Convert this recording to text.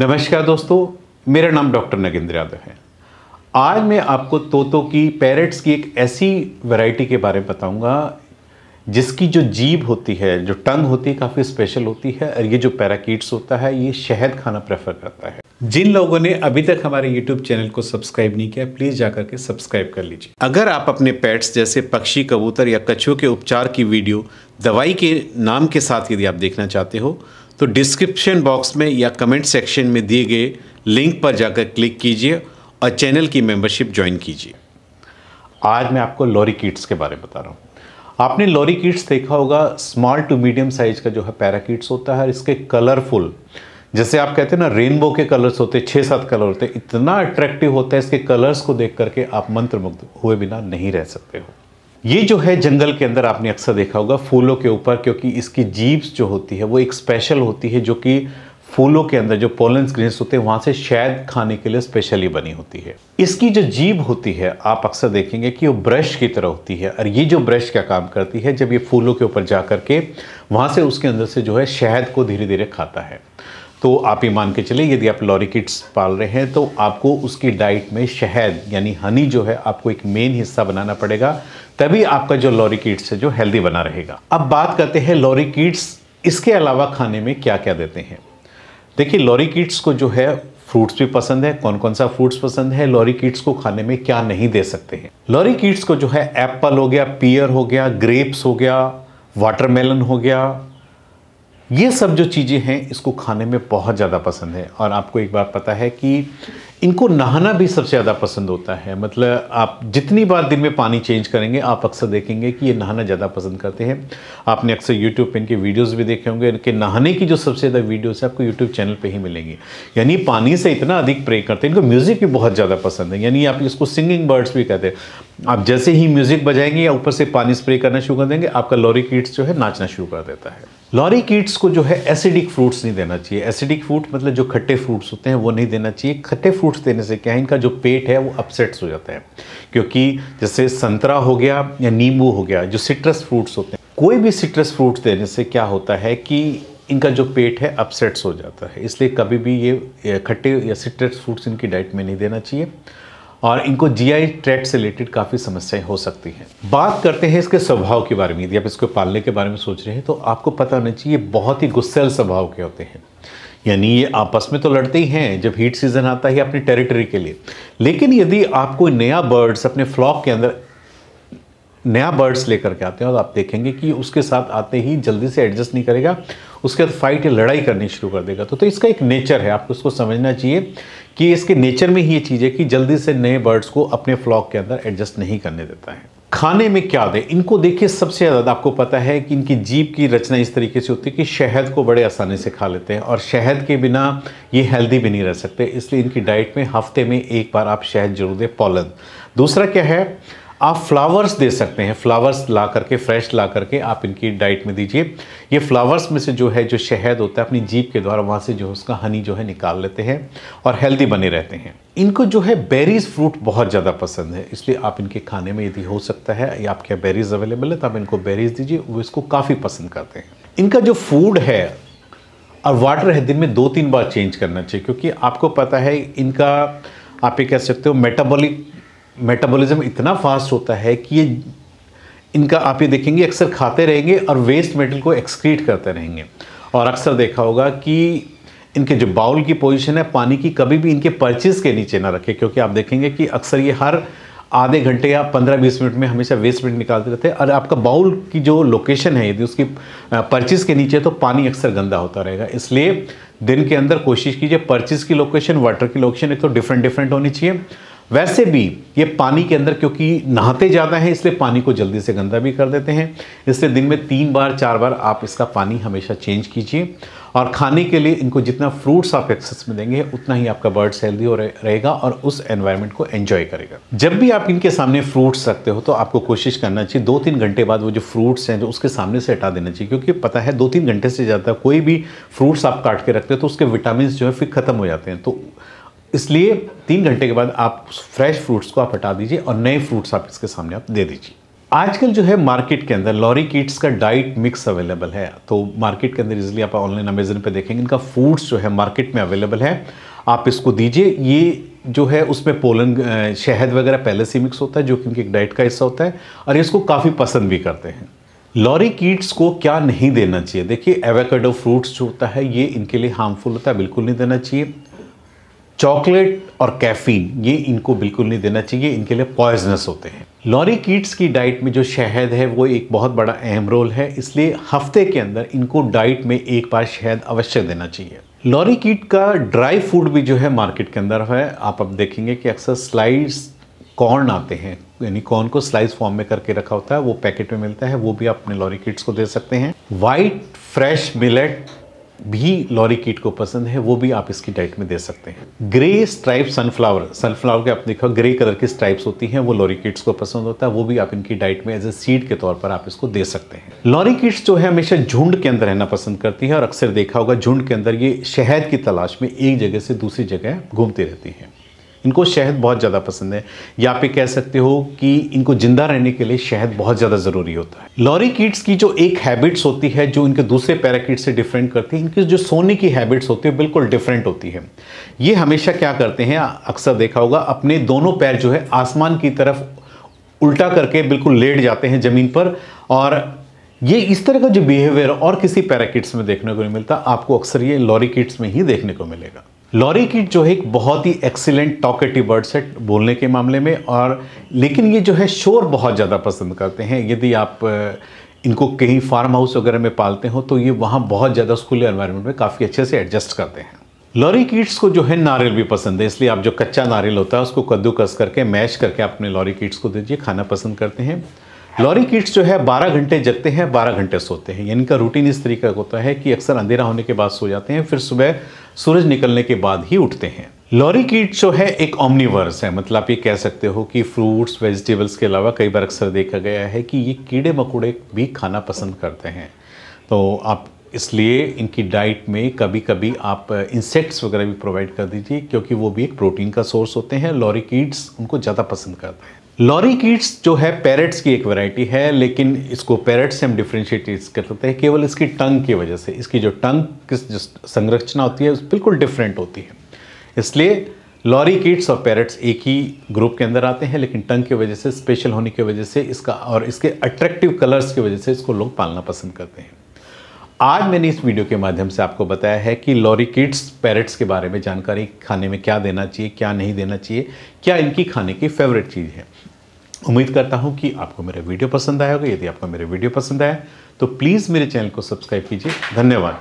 नमस्कार दोस्तों मेरा नाम डॉक्टर नगेंद्र यादव है आज मैं आपको तोतों की पैरेट्स की एक ऐसी वैरायटी के बारे में बताऊंगा जिसकी जो जीभ होती है जो टंग होती है काफ़ी स्पेशल होती है और ये जो पैराकीट्स होता है ये शहद खाना प्रेफर करता है जिन लोगों ने अभी तक हमारे YouTube चैनल को सब्सक्राइब नहीं किया प्लीज़ जाकर के सब्सक्राइब कर लीजिए अगर आप अपने पेट्स जैसे पक्षी कबूतर या कछुओं के उपचार की वीडियो दवाई के नाम के साथ यदि आप देखना चाहते हो तो डिस्क्रिप्शन बॉक्स में या कमेंट सेक्शन में दिए गए लिंक पर जाकर क्लिक कीजिए और चैनल की मेंबरशिप ज्वाइन कीजिए आज मैं आपको लॉरी किट्स के बारे में बता रहा हूँ आपने लॉरी किट्स देखा होगा स्मॉल टू मीडियम साइज का जो है पैराकिट्स होता है इसके कलरफुल जैसे आप कहते हैं ना रेनबो के कलर्स होते हैं छः सात कलर होते हैं इतना अट्रैक्टिव होता है इसके कलर्स को देख करके आप मंत्रमुग्ध हुए बिना नहीं रह सकते हो ये जो है जंगल के अंदर आपने अक्सर देखा होगा फूलों के ऊपर क्योंकि इसकी जीप्स जो होती है वो एक स्पेशल होती है जो कि फूलों के अंदर जो पोलन ग्रीन होते हैं वहाँ से शायद खाने के लिए स्पेशली बनी होती है इसकी जो जीभ होती है आप अक्सर देखेंगे कि वो ब्रश की तरह होती है और ये जो ब्रश क्या काम करती है जब ये फूलों के ऊपर जा करके के वहाँ से उसके अंदर से जो है शहद को धीरे धीरे खाता है तो आप ये मान के चलिए यदि आप लॉरी किड्स पाल रहे हैं तो आपको उसकी डाइट में शहद यानी हनी जो है आपको एक मेन हिस्सा बनाना पड़ेगा तभी आपका जो लॉरी किड्स है जो हेल्दी बना रहेगा अब बात करते हैं लॉरी किड्स इसके अलावा खाने में क्या क्या देते हैं देखिए लॉरी किड्स को जो है फ्रूट्स भी पसंद है कौन कौन सा फ्रूट्स पसंद है लॉरी किड्स को खाने में क्या नहीं दे सकते हैं लॉरी किड्स को जो है एप्पल हो गया पियर हो गया ग्रेप्स हो गया वाटरमेलन हो गया ये सब जो चीज़ें हैं इसको खाने में बहुत ज़्यादा पसंद है और आपको एक बात पता है कि इनको नहाना भी सबसे ज़्यादा पसंद होता है मतलब आप जितनी बार दिन में पानी चेंज करेंगे आप अक्सर देखेंगे कि ये नहाना ज़्यादा पसंद करते हैं आपने अक्सर यूट्यूब पर इनके वीडियोस भी देखे होंगे इनके नहाने की जो सबसे ज़्यादा वीडियोस है आपको यूट्यूब चैनल पर ही मिलेंगी यानी पानी से इतना अधिक प्रे करते हैं इनको म्यूज़िक भी बहुत ज़्यादा पसंद है यानी आप इसको सिंगिंग बर्ड्स भी कहते हैं आप जैसे ही म्यूज़िक बजाएंगे या ऊपर से पानी स्प्रे करना शुरू कर देंगे आपका लॉरी किट्स जो है नाचना शुरू कर देता है लॉरी कीट्स को जो है एसिडिक फ्रूट्स नहीं देना चाहिए एसिडिक फ्रूट मतलब जो खट्टे फ्रूट्स होते हैं वो नहीं देना चाहिए खट्टे फ्रूट्स देने से क्या है इनका जो पेट है वो अपसेट्स हो जाता है क्योंकि जैसे संतरा हो गया या नींबू हो गया जो सिट्रस फ्रूट्स होते हैं कोई भी सिट्रस फ्रूट्स देने से क्या होता है कि इनका जो पेट है अपसेट्स हो जाता है इसलिए कभी भी ये खट्टे या सिट्रस फ्रूट्स इनकी डाइट में नहीं देना चाहिए और इनको जीआई ट्रैक्ट से रिलेटेड काफ़ी समस्याएं हो सकती हैं बात करते हैं इसके स्वभाव के बारे में यदि आप इसको पालने के बारे में सोच रहे हैं तो आपको पता होना चाहिए बहुत ही गुस्सेल स्वभाव के होते हैं यानी ये आपस में तो लड़ते ही हैं जब हीट सीज़न आता है अपनी टेरिटरी के लिए लेकिन यदि आप कोई नया बर्ड्स अपने फ्लॉक के अंदर नया बर्ड्स लेकर के आते हैं और आप देखेंगे कि उसके साथ आते ही जल्दी से एडजस्ट नहीं करेगा उसके बाद फाइट या लड़ाई करनी शुरू कर देगा तो, तो इसका एक नेचर है आपको इसको समझना चाहिए कि इसके नेचर में ही ये चीज़ है कि जल्दी से नए बर्ड्स को अपने फ्लॉक के अंदर एडजस्ट नहीं करने देता है खाने में क्या दें इनको देखिए सबसे ज़्यादा आपको पता है कि इनकी जीप की रचना इस तरीके से होती है कि शहद को बड़े आसानी से खा लेते हैं और शहद के बिना ये हेल्दी भी नहीं रह सकते इसलिए इनकी डाइट में हफ्ते में एक बार आप शहद जरूर दें पॉलन दूसरा क्या है आप फ्लावर्स दे सकते हैं फ्लावर्स ला करके फ्रेश ला करके आप इनकी डाइट में दीजिए ये फ्लावर्स में से जो है जो शहद होता है अपनी जीप के द्वारा वहाँ से जो है उसका हनी जो है निकाल लेते हैं और हेल्दी बने रहते हैं इनको जो है बेरीज फ्रूट बहुत ज़्यादा पसंद है इसलिए आप इनके खाने में यदि हो सकता है या आपके यहाँ बेरीज अवेलेबल है तो आप इनको बेरीज दीजिए वो इसको काफ़ी पसंद करते हैं इनका जो फूड है और वाटर है दिन में दो तीन बार चेंज करना चाहिए क्योंकि आपको पता है इनका आप ये कह सकते हो मेटाबॉलिक मेटाबॉलिज्म इतना फास्ट होता है कि ये इनका आप ये देखेंगे अक्सर खाते रहेंगे और वेस्ट मेटल को एक्सक्रीट करते रहेंगे और अक्सर देखा होगा कि इनके जो बाउल की पोजीशन है पानी की कभी भी इनके परचेज़ के नीचे ना रखें क्योंकि आप देखेंगे कि अक्सर ये हर आधे घंटे या पंद्रह बीस मिनट में हमेशा वेस्ट मिनट निकालते रहते हैं और आपका बाउल की जो लोकेशन है यदि उसकी परचेज़ के नीचे तो पानी अक्सर गंदा होता रहेगा इसलिए दिन के अंदर कोशिश कीजिए परचेज़ की लोकेशन वाटर की लोकेशन एक तो डिफरेंट डिफरेंट होनी चाहिए वैसे भी ये पानी के अंदर क्योंकि नहाते ज़्यादा हैं इसलिए पानी को जल्दी से गंदा भी कर देते हैं इसलिए दिन में तीन बार चार बार आप इसका पानी हमेशा चेंज कीजिए और खाने के लिए इनको जितना फ्रूट्स आप एक्सेस में देंगे उतना ही आपका बर्ड्स हेल्दी हो रहेगा और उस एनवायरनमेंट को एंजॉय करेगा जब भी आप इनके सामने फ्रूट्स रखते हो तो आपको कोशिश करना चाहिए दो तीन घंटे बाद वो जो फ्रूट्स हैं जो उसके सामने से हटा देना चाहिए क्योंकि पता है दो तीन घंटे से ज़्यादा कोई भी फ्रूट्स आप काट के रखते हो तो उसके विटामिन जो है फिर ख़त्म हो जाते हैं तो इसलिए तीन घंटे के बाद आप फ्रेश फ्रूट्स को आप हटा दीजिए और नए फ्रूट्स आप इसके सामने आप दे दीजिए आजकल जो है मार्केट के अंदर लॉरी किट्स का डाइट मिक्स अवेलेबल है तो मार्केट के अंदर इजिली आप ऑनलाइन अमेजन पे देखेंगे इनका फूड्स जो है मार्केट में अवेलेबल है आप इसको दीजिए ये जो है उसमें पोलन शहद वगैरह पहले से मिक्स होता है जो कि उनकी एक डाइट का हिस्सा होता है और इसको काफ़ी पसंद भी करते हैं लॉरी कीट्स को क्या नहीं देना चाहिए देखिए एवेकाडो फ्रूट्स जो होता है ये इनके लिए हार्मफुल होता है बिल्कुल नहीं देना चाहिए चॉकलेट और कैफीन ये इनको बिल्कुल नहीं देना चाहिए इनके लिए पॉइजनस होते हैं लॉरी कीट्स की डाइट में जो शहद है वो एक बहुत बड़ा अहम रोल है इसलिए हफ्ते के अंदर इनको डाइट में एक बार शहद अवश्य देना चाहिए लॉरी कीट का ड्राई फूड भी जो है मार्केट के अंदर है आप अब देखेंगे कि अक्सर स्लाइड्स कॉर्न आते हैं यानी कॉर्न को स्लाइस फॉर्म में करके रखा होता है वो पैकेट में मिलता है वो भी आप अपने लॉरी किट्स को दे सकते हैं वाइट फ्रेश मिलेट भी लॉरी कीट को पसंद है वो भी आप इसकी डाइट में दे सकते हैं ग्रे स्ट्राइप सनफ्लावर सनफ्लावर के आप देखो ग्रे कलर की स्ट्राइप्स होती हैं वो लॉरी कीट्स को पसंद होता है वो भी आप इनकी डाइट में एज ए सीड के तौर पर आप इसको दे सकते हैं लॉरी कीट्स जो है हमेशा झुंड के अंदर रहना पसंद करती है और अक्सर देखा होगा झुंड के अंदर ये शहद की तलाश में एक जगह से दूसरी जगह घूमती रहती है इनको शहद बहुत ज़्यादा पसंद है या पे कह सकते हो कि इनको ज़िंदा रहने के लिए शहद बहुत ज़्यादा ज़रूरी होता है लॉरी कीट्स की जो एक हैबिट्स होती है जो इनके दूसरे पैराकीट से डिफरेंट करती है इनकी जो सोने की हैबिट्स होती है बिल्कुल डिफरेंट होती है ये हमेशा क्या करते हैं अक्सर देखा होगा अपने दोनों पैर जो है आसमान की तरफ उल्टा करके बिल्कुल लेट जाते हैं ज़मीन पर और ये इस तरह का जो बिहेवियर और किसी पैराकिट्स में देखने को नहीं मिलता आपको अक्सर ये लॉरी किट्स में ही देखने को मिलेगा लॉरी किट जो है एक बहुत ही एक्सीलेंट टॉकेटिव बर्ड है बोलने के मामले में और लेकिन ये जो है शोर बहुत ज़्यादा पसंद करते हैं यदि आप इनको कहीं फार्म हाउस वगैरह में पालते हो तो ये वहाँ बहुत ज़्यादा स्कूल एनवायरनमेंट में काफ़ी अच्छे से एडजस्ट करते हैं लॉरी किट्स को जो है नारियल भी पसंद है इसलिए आप जो कच्चा नारियल होता है उसको कद्दूकस करके मैश करके अपने लॉरी किट्स को दीजिए खाना पसंद करते हैं लॉरी किड्स जो है 12 घंटे जगते हैं 12 घंटे सोते हैं इनका रूटीन इस तरीके का होता है कि अक्सर अंधेरा होने के बाद सो जाते हैं फिर सुबह सूरज निकलने के बाद ही उठते हैं लॉरी कीट जो है एक ऑमनीवर्स है मतलब आप ये कह सकते हो कि फ्रूट्स वेजिटेबल्स के अलावा कई बार अक्सर देखा गया है कि ये कीड़े मकोड़े भी खाना पसंद करते हैं तो आप इसलिए इनकी डाइट में कभी कभी आप इंसेक्ट्स वगैरह भी प्रोवाइड कर दीजिए क्योंकि वो भी एक प्रोटीन का सोर्स होते हैं लॉरी कीट्स उनको ज़्यादा पसंद करते हैं लॉरी कीट्स जो है पैरट्स की एक वैरायटी है लेकिन इसको पैरट से हम डिफ्रेंशिएट कर सकते हैं केवल इसकी टंग की वजह से इसकी जो टंग किस जो संरचना होती है बिल्कुल डिफरेंट होती है इसलिए लॉरी कीट्स और पैरट्स एक ही ग्रुप के अंदर आते हैं लेकिन टंग की वजह से स्पेशल होने की वजह से इसका और इसके अट्रैक्टिव कलर्स की वजह से इसको लोग पालना पसंद करते हैं आज मैंने इस वीडियो के माध्यम से आपको बताया है कि लॉरी किड्स पैरट्स के बारे में जानकारी खाने में क्या देना चाहिए क्या नहीं देना चाहिए क्या इनकी खाने की फेवरेट चीज़ है उम्मीद करता हूँ कि आपको मेरा वीडियो पसंद आया होगा यदि आपको मेरा वीडियो पसंद आया तो प्लीज़ मेरे चैनल को सब्सक्राइब कीजिए धन्यवाद